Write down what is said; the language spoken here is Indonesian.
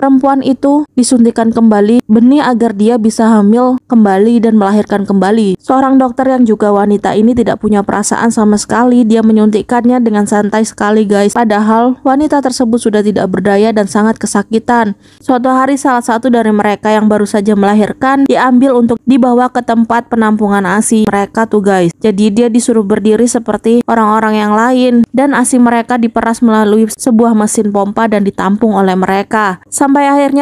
perempuan itu disuntikan kembali benih agar dia bisa hamil kembali dan melahirkan kembali. Seorang dokter yang juga wanita ini tidak punya perasaan sama sekali, dia menyuntikkannya dengan santai sekali guys. Padahal wanita tersebut sudah tidak berdaya dan sangat kesakitan. Suatu hari salah satu dari mereka yang baru saja melahirkan diambil untuk dibawa ke tempat penampungan ASI mereka tuh guys. Jadi dia disuruh berdiri seperti orang-orang yang lain dan asi mereka diperas melalui sebuah mesin pompa dan ditampung oleh mereka. Sampai akhirnya